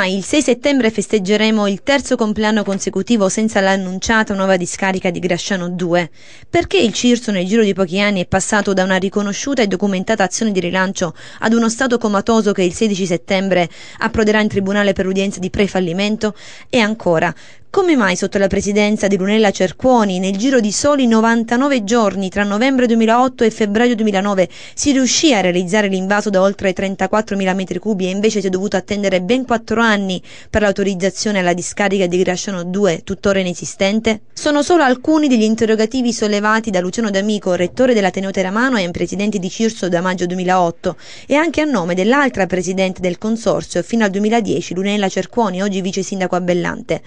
Ah, il 6 settembre festeggeremo il terzo compleanno consecutivo senza l'annunciata nuova discarica di Grasciano 2. Perché il Cirso nel giro di pochi anni è passato da una riconosciuta e documentata azione di rilancio ad uno stato comatoso che il 16 settembre approderà in tribunale per l'udienza di prefallimento? E ancora, come mai sotto la presidenza di Lunella Cercuoni, nel giro di soli 99 giorni tra novembre 2008 e febbraio 2009, si riuscì a realizzare l'invaso da oltre 34.000 metri cubi e invece si è dovuto attendere ben 4 anni per l'autorizzazione alla discarica di Grasciano 2, tuttora inesistente? Sono solo alcuni degli interrogativi sollevati da Luciano D'Amico, rettore dell'Ateneo Teramano e presidente di Cirso da maggio 2008, e anche a nome dell'altra presidente del consorzio fino al 2010, Lunella Cercuoni, oggi vice sindaco a Bellante.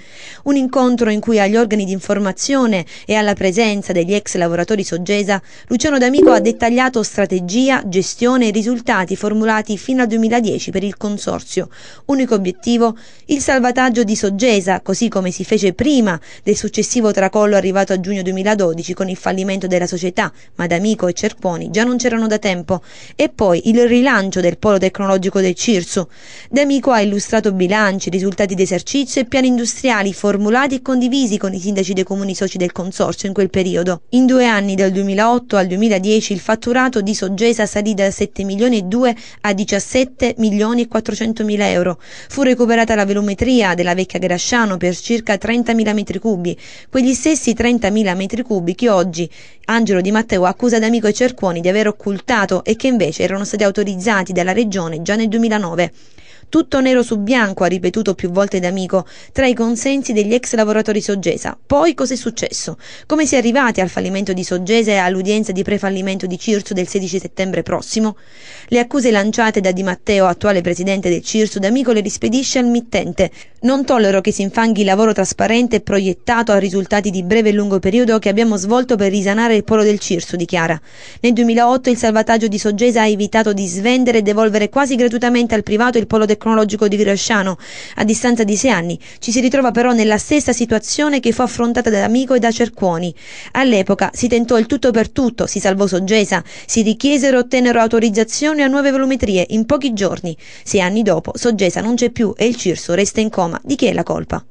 Un incontro in cui agli organi di informazione e alla presenza degli ex lavoratori Soggesa, Luciano D'Amico ha dettagliato strategia, gestione e risultati formulati fino al 2010 per il Consorzio. Unico obiettivo? Il salvataggio di Soggesa, così come si fece prima del successivo tracollo arrivato a giugno 2012 con il fallimento della società, ma D'Amico e Cerponi già non c'erano da tempo. E poi il rilancio del polo tecnologico del Cirsu. D'Amico ha illustrato bilanci, risultati di esercizio e piani industriali formulati formulati e condivisi con i sindaci dei comuni soci del Consorzio in quel periodo. In due anni, dal 2008 al 2010, il fatturato di Soggesa salì da 7 milioni e 2 a 17 milioni e 400 mila euro. Fu recuperata la velometria della vecchia Grasciano per circa 30 mila metri cubi, quegli stessi 30 mila metri cubi che oggi Angelo Di Matteo accusa D'Amico e Cercuoni di aver occultato e che invece erano stati autorizzati dalla Regione già nel 2009. Tutto nero su bianco, ha ripetuto più volte D'Amico, tra i consensi degli ex lavoratori Soggesa. Poi cos'è successo? Come si è arrivati al fallimento di Soggesa e all'udienza di prefallimento di Cirsu del 16 settembre prossimo? Le accuse lanciate da Di Matteo, attuale presidente del Cirsu, D'Amico le rispedisce al mittente. Non tollero che si infanghi il lavoro trasparente e proiettato a risultati di breve e lungo periodo che abbiamo svolto per risanare il polo del Cirsu, dichiara. Nel 2008 il salvataggio di Soggesa ha evitato di svendere e devolvere quasi gratuitamente al privato il polo del tecnologico di Bresciano. A distanza di sei anni ci si ritrova però nella stessa situazione che fu affrontata da Amico e da Cercuoni. All'epoca si tentò il tutto per tutto, si salvò Soggesa, si richiesero e ottennero autorizzazioni a nuove volumetrie in pochi giorni. Sei anni dopo Soggesa non c'è più e il Cirso resta in coma. Di chi è la colpa?